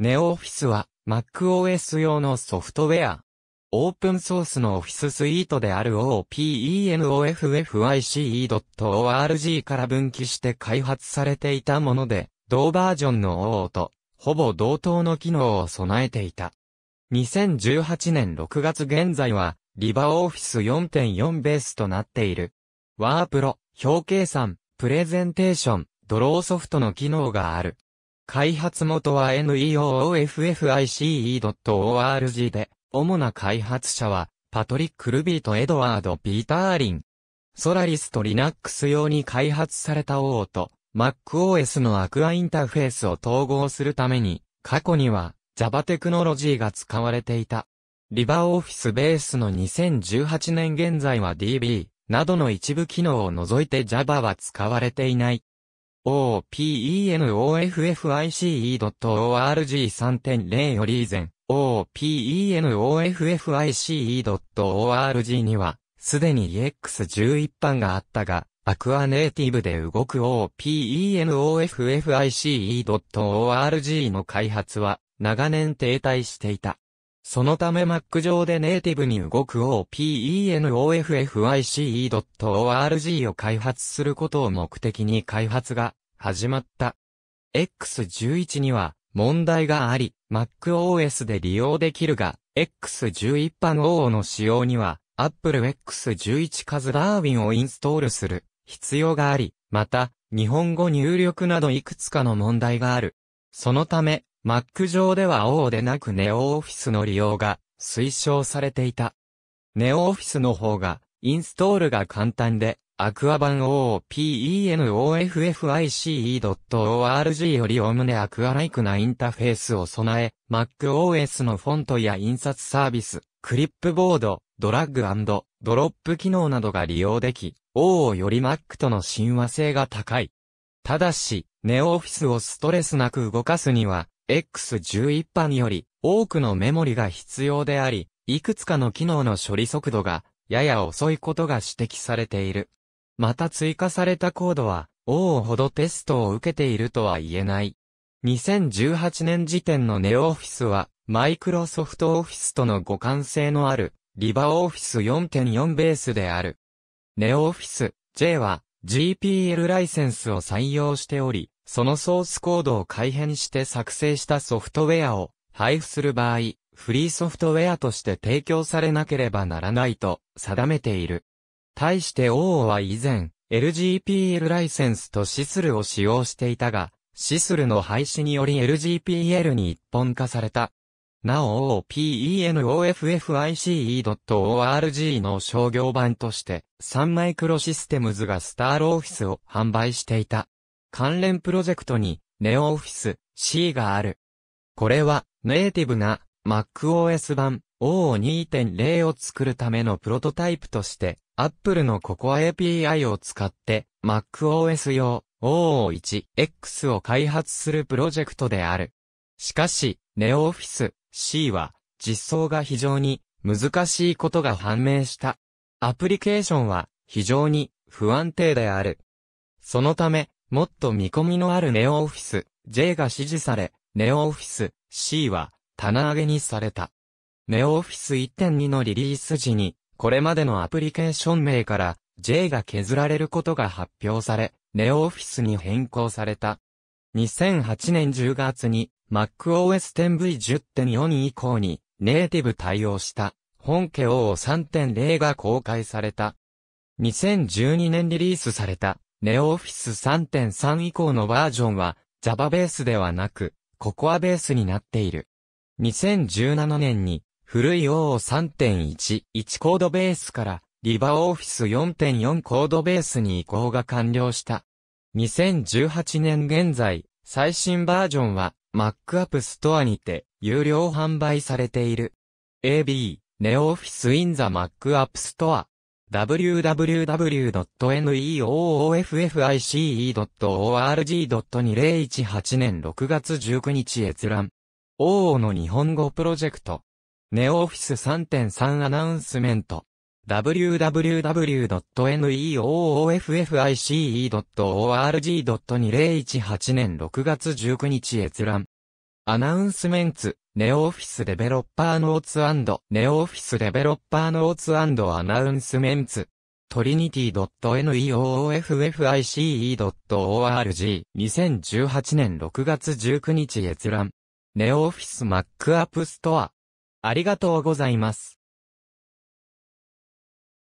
ネオオフィスは MacOS 用のソフトウェア。オープンソースのオフィススイートである OpenOffice.org から分岐して開発されていたもので、同バージョンの o と、ほぼ同等の機能を備えていた。2018年6月現在は、リバオフィス4.4ベースとなっている。ワープロ、表計算、プレゼンテーション、ドローソフトの機能がある。開発元は neooffice.org で、主な開発者は、パトリック・ルビーとエドワード・ピーター・リン。ソラリスとリナックス用に開発されたオーと MacOS のアクアインターフェースを統合するために、過去には Java テクノロジーが使われていた。リバーオフィスベースの2018年現在は DB などの一部機能を除いて Java は使われていない。OPENOFFICE.org3.0 より以前、OPENOFFICE.org には、すでに EX11 版があったが、アクアネイティブで動く OPENOFFICE.org の開発は長年停滞していた。そのため Mac 上でネイティブに動く OpenOFFICE.org を開発することを目的に開発が始まった。X11 には問題があり、MacOS で利用できるが、X11 版 O の使用には Apple X11 カズダーウィンをインストールする必要があり、また、日本語入力などいくつかの問題がある。そのため、Mac 上では O でなく NeoOffice の利用が推奨されていた。NeoOffice の方がインストールが簡単で、アクア版 OpenOffice.org よりおむねアクアライクなインターフェースを備え、MacOS のフォントや印刷サービス、クリップボード、ドラッグドロップ機能などが利用でき、OO より Mac との親和性が高い。ただし、NeoOffice をストレスなく動かすには、x 1 1一により多くのメモリが必要であり、いくつかの機能の処理速度がやや遅いことが指摘されている。また追加されたコードは、王ほどテストを受けているとは言えない。2018年時点のネオオフィスは、マイクロソフトオフィスとの互換性のある、リバオフィス4.4ベースである。ネオオフィス J は GPL ライセンスを採用しており、そのソースコードを改変して作成したソフトウェアを配布する場合、フリーソフトウェアとして提供されなければならないと定めている。対して OO は以前、LGPL ライセンスとシスルを使用していたが、シスルの廃止により LGPL に一本化された。なお o p e n o f f i c e o r g の商業版として、サンマイクロシステムズがスタールオフィスを販売していた。関連プロジェクトに NeoOffice C がある。これはネイティブな MacOS 版 O2.0 を作るためのプロトタイプとして Apple の Cocoa API を使って MacOS 用 OO1X を開発するプロジェクトである。しかし NeoOffice C は実装が非常に難しいことが判明した。アプリケーションは非常に不安定である。そのためもっと見込みのあるネオオフィス J が支持され、ネオオフィス C は棚上げにされた。ネオオフィス1.2のリリース時に、これまでのアプリケーション名から J が削られることが発表され、ネオオフィスに変更された。2008年10月に MacOS 10V10.4 以降にネイティブ対応した本家 O3.0 が公開された。2012年リリースされたネオ o o f f 3.3以降のバージョンは Java ベースではなく Cocoa ベースになっている。2017年に古い OO3.11 コードベースからリバーオフィス4.4コードベースに移行が完了した。2018年現在、最新バージョンは Mac App Store にて有料販売されている。AB、ネオ o o f f i c e Mac App Store www.neooffice.org.2018 年6月19日閲覧。OO の日本語プロジェクト。ネオオフィス3.3アナウンスメント。www.neooffice.org.2018 年6月19日閲覧。アナウンスメンツ、ネオオフィスデベロッパーノーツネオオフィスデベロッパーノーツアナウンスメンツ。トリニティ .neooffice.org 2018年6月19日閲覧。ネオオフィスマックアップストア。ありがとうございます。